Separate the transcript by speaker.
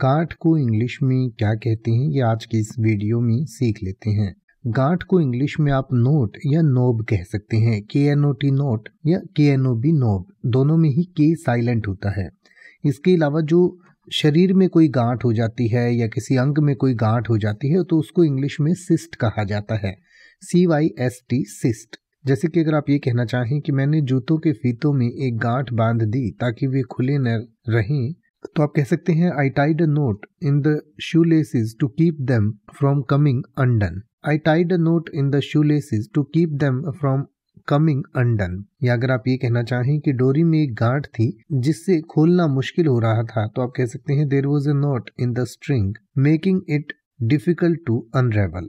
Speaker 1: गांठ को इंग्लिश में क्या कहते हैं ये आज की इस वीडियो में सीख लेते हैं गांठ को इंग्लिश में आप नोट या नोब कह सकते हैं के एन ओ टी नोट या के एन ओ बी नोब दोनों में ही के साइलेंट होता है इसके अलावा जो शरीर में कोई गांठ हो जाती है या किसी अंग में कोई गांठ हो जाती है तो उसको इंग्लिश में सिस्ट कहा जाता है C Y S T cyst जैसे कि अगर आप ये कहना चाहें कि मैंने जूतों के फीतों में एक गांठ बांध दी ताकि वे खुले न रहें तो आप कह सकते हैं I tied a knot in the shoe laces to keep them from coming undone I tied a knot in the shoe laces to keep them from coming undone या अगर आप ये कहना चाहें कि डोरी में एक गांठ थी जिससे खोलना मुश्किल हो रहा था तो आप कह सकते हैं there was a knot in the string making it difficult to अनरेवल